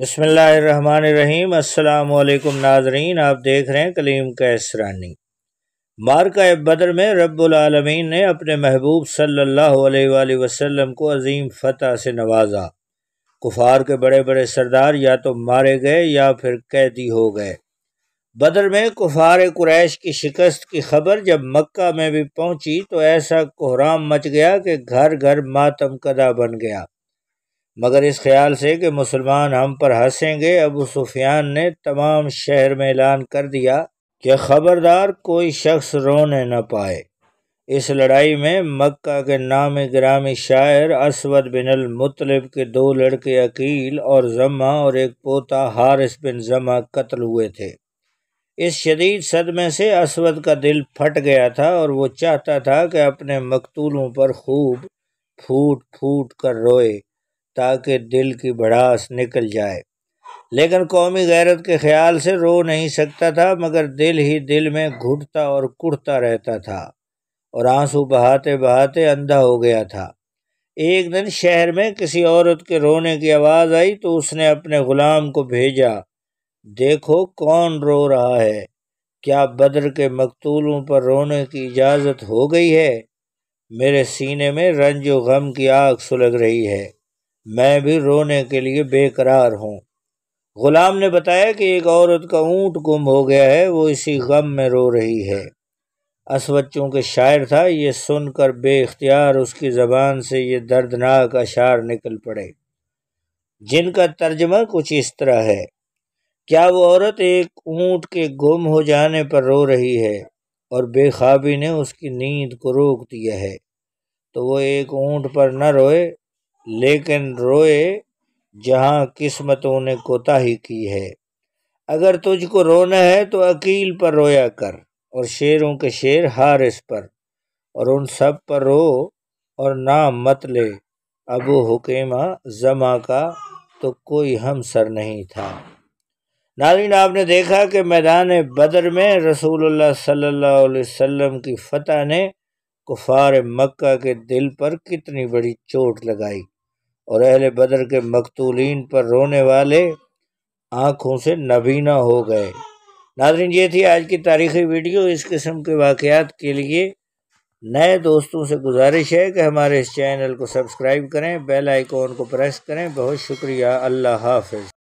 बसमीम् अल्लाम नाजरीन आप देख रहे हैं कलीम कैसरानी इसरानी मारका बदर में रबालमीन ने अपने महबूब सल्ला वसम को अजीम फ़तह से नवाजा कुफार के बड़े बड़े सरदार या तो मारे गए या फिर कैदी हो गए बदर में कुफार क्रैश की शिकस्त की खबर जब मक्का में भी पहुंची तो ऐसा कोहराम मच गया कि घर घर मातम कदा बन गया मगर इस ख्याल से कि मुसलमान हम पर हंसेंगे अबू सुफियान ने तमाम शहर में ऐलान कर दिया कि ख़बरदार कोई शख्स रोने न पाए इस लड़ाई में मक्का के नाम ग्रामी शायर असवद बिन अलमुतलब के दो लड़के अकील और जमा और एक पोता हारिस बिन जमा कत्ल हुए थे इस शदीद सदमे से असवद का दिल फट गया था और वो चाहता था कि अपने मकतूलों पर खूब फूट फूट कर रोए ताकि दिल की भड़ास निकल जाए लेकिन कौमी गैरत के ख्याल से रो नहीं सकता था मगर दिल ही दिल में घुटता और कुटता रहता था और आंसू बहाते बहाते अंधा हो गया था एक दिन शहर में किसी औरत के रोने की आवाज़ आई तो उसने अपने ग़ुलाम को भेजा देखो कौन रो रहा है क्या बद्र के मकतूलों पर रोने की इजाज़त हो गई है मेरे सीने में रंज गम की आग सुलग रही है मैं भी रोने के लिए बेकरार हूँ गुलाम ने बताया कि एक औरत का ऊँट गुम हो गया है वो इसी गम में रो रही है असवच्चों के शायर था ये सुनकर बेख्तियार उसकी ज़बान से ये दर्दनाक अशार निकल पड़े जिनका तर्जमा कुछ इस तरह है क्या वो औरत एक ऊँट के गुम हो जाने पर रो रही है और बेखाबी ने उसकी नींद को रोक दिया है तो वो एक ऊँट पर न रोए लेकिन रोए जहाँ किस्मतों ने कोताही की है अगर तुझको रोना है तो अकील पर रोया कर और शेरों के शेर हारिस पर और उन सब पर रो और नाम मत ले अबू हुकेमा जमा का तो कोई हम सर नहीं था नारीन आपने देखा कि मैदान बदर में रसूलुल्लाह सल्लल्लाहु अलैहि वसल्लम की फ़तह ने कुफार मक्का के दिल पर कितनी बड़ी चोट लगाई और अहल बदर के मकतूलिन पर रोने वाले आँखों से नबीना हो गए नाजरीन ये थी आज की तारीखी वीडियो इस किस्म के वाक़ात के लिए नए दोस्तों से गुजारिश है कि हमारे इस चैनल को सब्सक्राइब करें बेल आइकॉन को प्रेस करें बहुत शुक्रिया अल्लाह हाफिज़